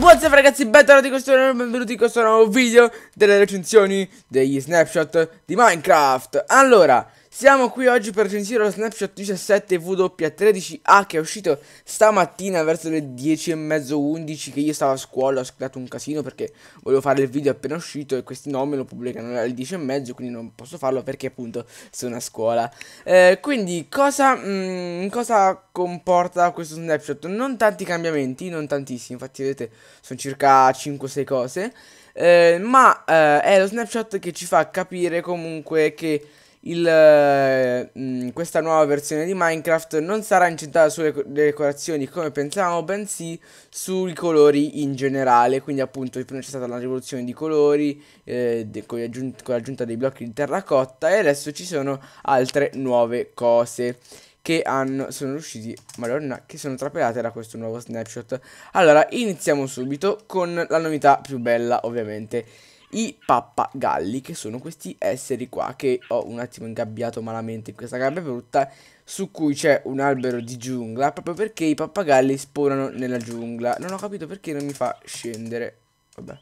Buonasera ragazzi, bentornati in questo nuovo, benvenuti in questo nuovo video delle recensioni degli snapshot di Minecraft Allora, siamo qui oggi per recensire lo Snapshot 17 W13A che è uscito stamattina verso le 10 e mezzo 11 che io stavo a scuola, ho scritto un casino perché volevo fare il video appena uscito e questi nomi lo pubblicano alle 10 e mezzo quindi non posso farlo perché appunto sono a scuola. Eh, quindi cosa, mh, mm, cosa comporta questo Snapshot? Non tanti cambiamenti, non tantissimi, infatti vedete sono circa 5-6 cose, eh, ma eh, è lo Snapshot che ci fa capire comunque che il, mh, mm, questa nuova versione di Minecraft non sarà incentrata sulle decorazioni come pensavamo, bensì sui colori in generale. Quindi, appunto, prima c'è stata la rivoluzione di colori eh, con, l'aggiunta dei blocchi di terracotta, e adesso ci sono altre nuove cose che hanno, sono riusciti, madonna, che sono trapelate da questo nuovo snapshot. Allora, iniziamo subito con la novità più bella, ovviamente i pappagalli, che sono questi esseri qua, che ho un attimo ingabbiato malamente in questa gabbia brutta, su cui c'è un albero di giungla, proprio perché i pappagalli sporano nella giungla. Non ho capito perché non mi fa scendere. Vabbè.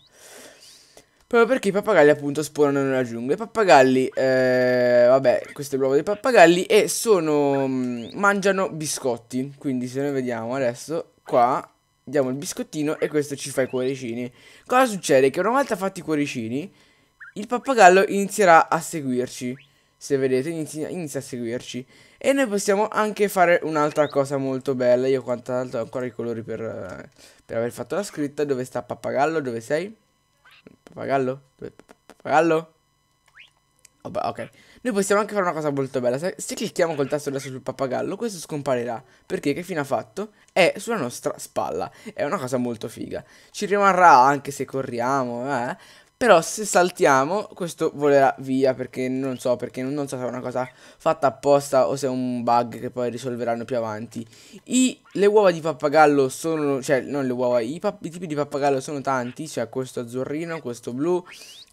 Proprio perché i pappagalli appunto sporano nella giungla. I pappagalli, eh, vabbè, questo è l'uovo dei pappagalli e sono... Mm, mangiano biscotti. Quindi se noi vediamo adesso, qua, diamo il biscottino e questo ci fa i cuoricini. Cosa succede? Che una volta fatti i cuoricini, il pappagallo inizierà a seguirci. Se vedete, inizia, inizia a seguirci. E noi possiamo anche fare un'altra cosa molto bella. Io quant'altro ho ancora i colori per, eh, per aver fatto la scritta. Dove sta pappagallo? Dove sei? Pappagallo? Dove, pappagallo? Vabbè, ok. Noi possiamo anche fare una cosa molto bella. Se, se clicchiamo col tasto destro sul pappagallo, questo scomparirà. Perché che fine ha fatto? È sulla nostra spalla. È una cosa molto figa. Ci rimarrà anche se corriamo, eh. Però se saltiamo, questo volerà via perché non so, perché non, non so se è una cosa fatta apposta o se è un bug che poi risolveranno più avanti. I, le uova di pappagallo sono, cioè non le uova, i, i tipi di pappagallo sono tanti, c'è cioè questo azzurrino, questo blu,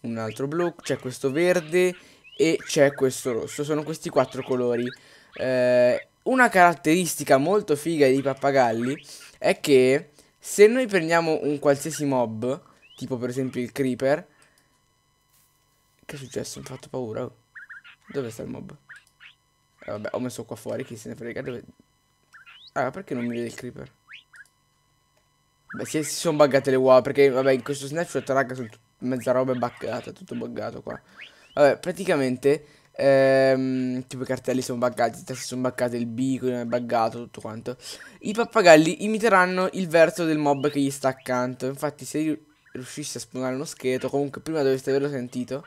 un altro blu, c'è cioè questo verde, e c'è questo rosso. Sono questi quattro colori. Eh, una caratteristica molto figa dei pappagalli è che se noi prendiamo un qualsiasi mob, tipo per esempio il creeper, che è successo? Mi ha fatto paura. Dove sta il mob? Eh, vabbè, ho messo qua fuori, chi se ne frega. Dove... Ah, perché non mi vede il creeper? Beh, si, si sono buggate le uova, perché vabbè, in questo snapshot, raga, sono mezza roba è buggata, tutto buggato qua. Vabbè, praticamente ehm, tipo i cartelli sono buggati, I tasse sono buggati, il bico è buggato, tutto quanto. I pappagalli imiteranno il verso del mob che gli sta accanto. Infatti se riuscissi a spawnare uno scheletro, comunque prima dovreste averlo sentito,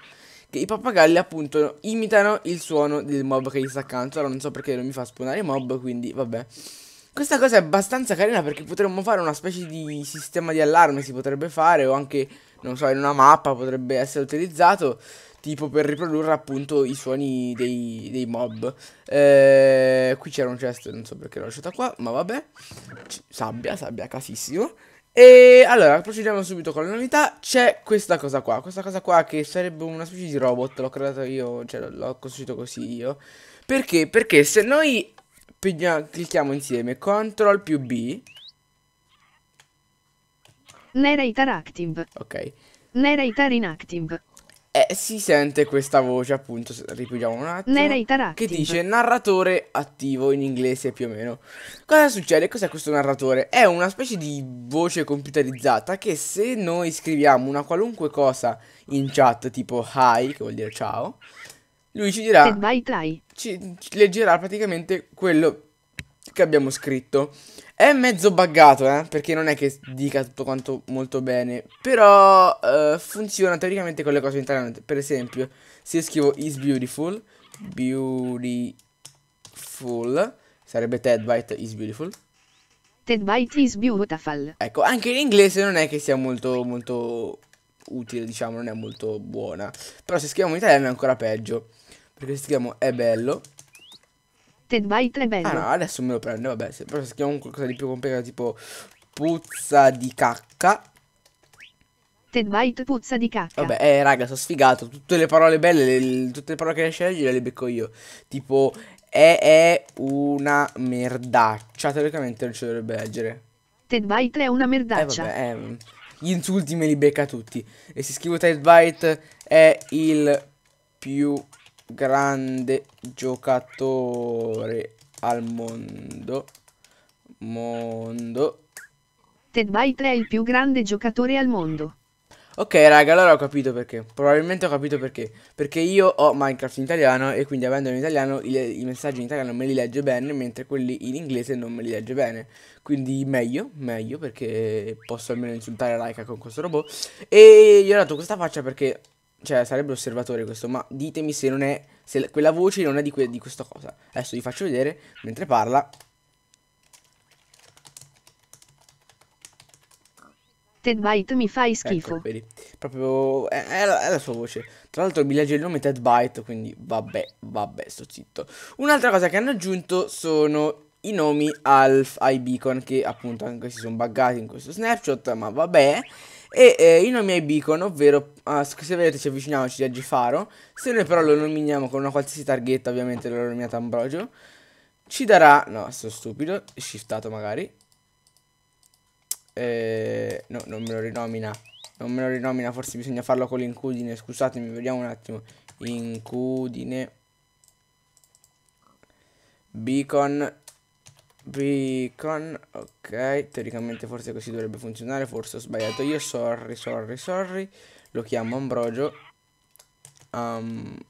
che i pappagalli appunto imitano il suono del mob che gli sta accanto. Allora non so perché non mi fa spawnare i mob, quindi vabbè. Questa cosa è abbastanza carina perché potremmo fare una specie di sistema di allarme, si potrebbe fare, o anche, non so, in una mappa potrebbe essere utilizzato tipo per riprodurre appunto i suoni dei, dei mob. Eh, qui c'era un chest, non so perché l'ho lasciata qua, ma vabbè. C sabbia, sabbia, casissimo. E allora, procediamo subito con le novità. C'è questa cosa qua, questa cosa qua che sarebbe una specie di robot, l'ho creato io, cioè l'ho costruito così io. Perché? Perché se noi clicchiamo insieme CTRL più B... Narrator active. Ok. Narrator inactive si sente questa voce, appunto, ripigliamo un attimo, che dice narratore attivo in inglese più o meno. Cosa succede? Cos'è questo narratore? È una specie di voce computerizzata che se noi scriviamo una qualunque cosa in chat, tipo hi, che vuol dire ciao, lui ci dirà, ci leggerà praticamente quello che abbiamo scritto è mezzo buggato, eh, perché non è che dica tutto quanto molto bene, però eh, funziona teoricamente con le cose in italiano, per esempio, se io scrivo is beautiful, beautiful, sarebbe Ted Byte is beautiful. Ted Byte is beautiful. Ecco, anche in inglese non è che sia molto, molto utile, diciamo, non è molto buona, però se scriviamo in italiano è ancora peggio, perché se scriviamo è bello, Ted by Trebello. Ah no, adesso me lo prendo, vabbè, se però scriviamo qualcosa di più complicato, tipo puzza di cacca. Ted White puzza di cacca. Vabbè, eh, raga, sono sfigato. Tutte le parole belle, le, tutte le parole che scegli le becco io. Tipo, è, è una merdaccia. Teoricamente non ci dovrebbe leggere. Ted White è una merdaccia. Eh, vabbè, eh, gli insulti me li becca tutti. E se scrivo Ted White è il più grande giocatore al mondo. Mondo. Ted Byte è il più grande giocatore al mondo. Ok raga, allora ho capito perché. Probabilmente ho capito perché. Perché io ho Minecraft in italiano e quindi avendo in italiano i, i messaggi in italiano me li legge bene, mentre quelli in inglese non me li legge bene. Quindi meglio, meglio perché posso almeno insultare Laika con questo robot. E gli ho dato questa faccia perché cioè, sarebbe osservatore questo, ma ditemi se non è... Se quella voce non è di, di questa cosa. Adesso vi faccio vedere, mentre parla... Ted Bite mi fai ecco, schifo. Ecco, vedi. Proprio è, è, la, è, la, sua voce. Tra l'altro il villaggio il nome Ted Bite, quindi vabbè, vabbè, sto zitto. Un'altra cosa che hanno aggiunto sono i nomi Alf ai beacon che appunto anche questi sono buggati in questo snapshot, ma vabbè e eh, i nomi ai beacon, ovvero uh, se vedete ci avviciniamoci a Gifaro, se noi però lo nominiamo con una qualsiasi targhetta, ovviamente l'ho nominato Ambrogio, ci darà, no sto stupido, shiftato magari, eh, no non me lo rinomina, non me lo rinomina, forse bisogna farlo con l'incudine, scusatemi, vediamo un attimo, incudine, beacon, beacon ok teoricamente forse così dovrebbe funzionare forse ho sbagliato io sorry sorry sorry lo chiamo ambrogio ambrogio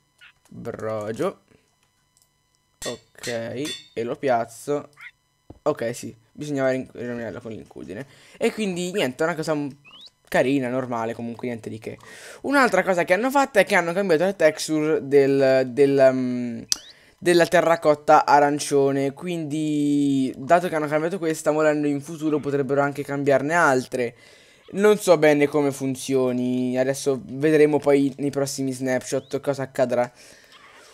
ok e lo piazzo ok sì bisognava rinominarlo con l'incudine e quindi niente è una cosa carina, normale, comunque niente di che. Un'altra cosa che hanno fatto è che hanno cambiato la texture del, del, um, della terracotta arancione quindi dato che hanno cambiato questa morendo in futuro potrebbero anche cambiarne altre non so bene come funzioni adesso vedremo poi nei prossimi snapshot cosa accadrà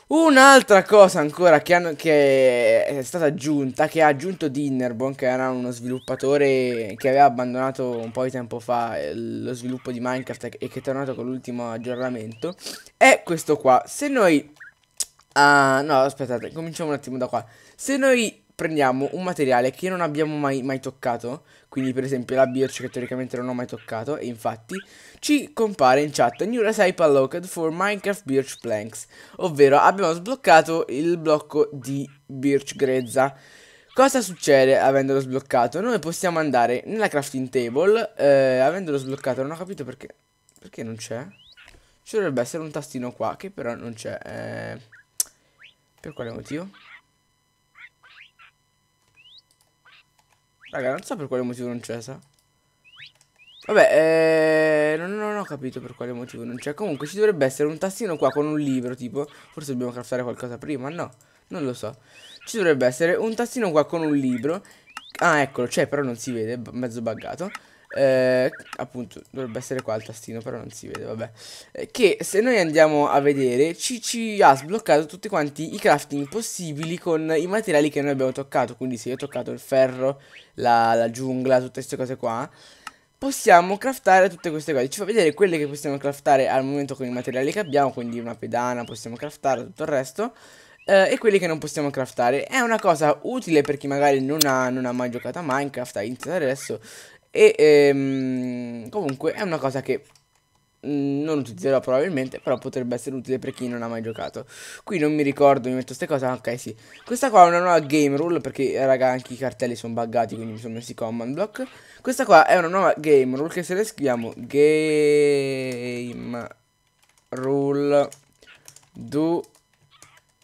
Un'altra cosa ancora che, hanno, che, è stata aggiunta, che ha aggiunto Dinnerbone, che era uno sviluppatore che aveva abbandonato un po' di tempo fa eh, lo sviluppo di Minecraft e che è tornato con l'ultimo aggiornamento, è questo qua. Se noi Ah, no, aspettate, cominciamo un attimo da qua. Se noi prendiamo un materiale che non abbiamo mai, mai toccato, quindi per esempio la birch che teoricamente non ho mai toccato, e infatti ci compare in chat New Recipe Unlocked for Minecraft Birch Planks, ovvero abbiamo sbloccato il blocco di birch grezza. Cosa succede avendolo sbloccato? Noi possiamo andare nella crafting table, eh, avendolo sbloccato, non ho capito perché... Perché non c'è? Ci dovrebbe essere un tastino qua, che però non c'è, eh... Per quale motivo? Raga, non so per quale motivo non c'è, sa? Vabbè, eh, non, non, ho capito per quale motivo non c'è. Comunque ci dovrebbe essere un tastino qua con un libro, tipo. Forse dobbiamo craftare qualcosa prima, no? Non lo so. Ci dovrebbe essere un tastino qua con un libro. Ah, eccolo, c'è, però non si vede, mezzo buggato eh, appunto dovrebbe essere qua il tastino però non si vede vabbè eh, che se noi andiamo a vedere ci, ci, ha sbloccato tutti quanti i crafting possibili con i materiali che noi abbiamo toccato quindi se io ho toccato il ferro la, la giungla tutte queste cose qua possiamo craftare tutte queste cose ci fa vedere quelle che possiamo craftare al momento con i materiali che abbiamo quindi una pedana possiamo craftare tutto il resto Uh, e quelli che non possiamo craftare. È una cosa utile per chi magari non ha, non ha mai giocato a Minecraft, ha iniziato adesso e ehm, comunque è una cosa che mm, non utilizzerò probabilmente, però potrebbe essere utile per chi non ha mai giocato. Qui non mi ricordo, mi metto queste cose, ah, ok sì. Questa qua è una nuova game rule, perché raga anche i cartelli sono buggati, quindi mi sono messi command block. Questa qua è una nuova game rule che se le scriviamo game rule do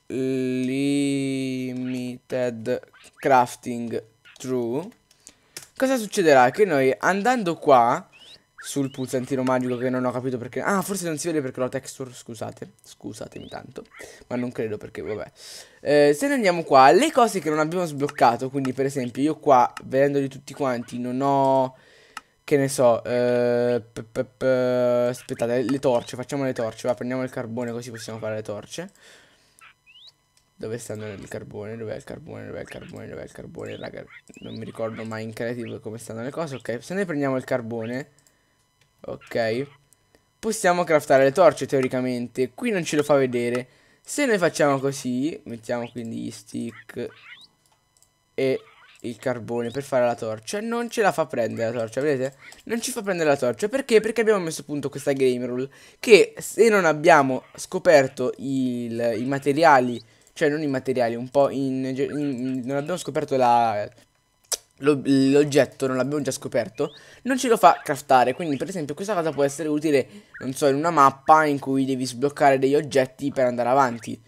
limited crafting true Cosa succederà? Che noi andando qua sul pulsantino magico che non ho capito perché... Ah, forse non si vede perché la texture, scusate. Scusatemi tanto. Ma non credo perché, vabbè. Eh, se ne andiamo qua, le cose che non abbiamo sbloccato, quindi per esempio io qua, vedendoli tutti quanti, non ho... Che ne so, eh, aspettate, le torce, facciamo le torce, va, prendiamo il carbone così possiamo fare le torce. Dove stanno il carbone? Dov'è il carbone? Dov'è il carbone? Dov'è il carbone? Raga, non mi ricordo mai in creative come stanno le cose. Ok, se noi prendiamo il carbone, ok, possiamo craftare le torce teoricamente. Qui non ce lo fa vedere. Se noi facciamo così, mettiamo quindi gli stick e il carbone per fare la torcia, non ce la fa prendere la torcia, vedete? Non ci fa prendere la torcia, perché? Perché abbiamo messo a punto questa game rule, che se non abbiamo scoperto il, i materiali cioè non materiali, un po' in, in non abbiamo scoperto la l'oggetto non l'abbiamo già scoperto non ce lo fa craftare quindi per esempio questa cosa può essere utile non so in una mappa in cui devi sbloccare degli oggetti per andare avanti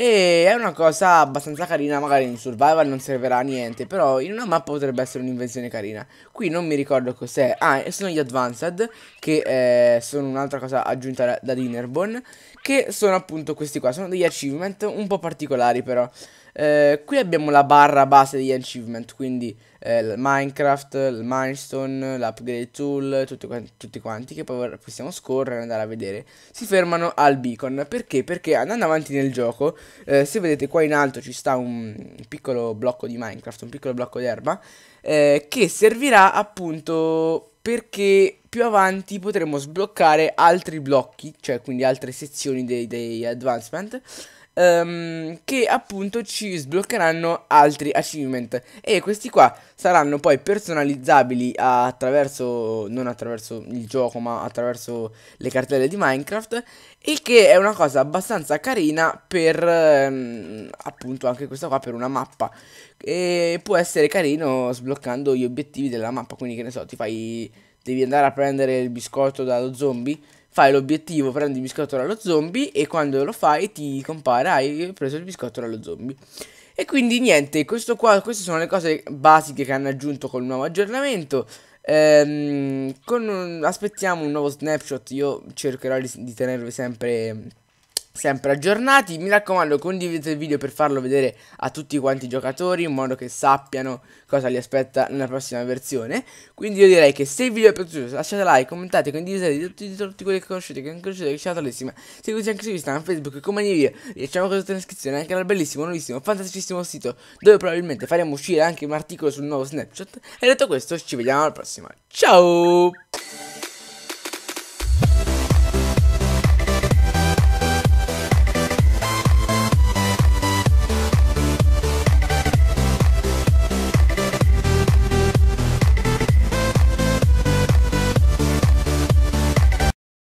e è una cosa abbastanza carina, magari in survival non servirà a niente, però in una mappa potrebbe essere un'invenzione carina. Qui non mi ricordo cos'è, ah, sono gli Advanced, che eh, sono un'altra cosa aggiunta da, da Dinnerbone, che sono appunto questi qua, sono degli achievement un po' particolari però. Eh, qui abbiamo la barra base degli achievement, quindi eh, il Minecraft, il milestone, l'upgrade tool, tutti quanti, tutti quanti, che possiamo scorrere e andare a vedere. Si fermano al beacon, perché? Perché andando avanti nel gioco, eh, se vedete qua in alto ci sta un piccolo blocco di Minecraft, un piccolo blocco d'erba, eh, che servirà appunto perché più avanti potremo sbloccare altri blocchi, cioè quindi altre sezioni dei, dei advancement, um, che appunto ci sbloccheranno altri achievement e questi qua saranno poi personalizzabili attraverso, non attraverso il gioco ma attraverso le cartelle di Minecraft il che è una cosa abbastanza carina per um, appunto anche questa qua per una mappa e può essere carino sbloccando gli obiettivi della mappa quindi che ne so ti fai devi andare a prendere il biscotto dallo zombie fai l'obiettivo, prendi il biscotto dallo zombie e quando lo fai ti compare hai preso il biscotto dallo zombie. E quindi niente, questo qua, queste sono le cose basiche che hanno aggiunto col nuovo aggiornamento. Ehm, un, aspettiamo un nuovo snapshot, io cercherò di, di tenervi sempre sempre aggiornati. Mi raccomando, condividete il video per farlo vedere a tutti quanti i giocatori in modo che sappiano cosa li aspetta nella prossima versione. Quindi io direi che se il video è piaciuto, lasciate like, commentate, condividete di tutti, di tutti quelli che conoscete, che non conoscete, che tantissima. Seguiteci anche su Instagram, Facebook, come ogni video. Diciamo cosa in descrizione, anche al bellissimo, nuovissimo, fantasticissimo sito dove probabilmente faremo uscire anche un articolo sul nuovo Snapchat. E detto questo, ci vediamo alla prossima. Ciao!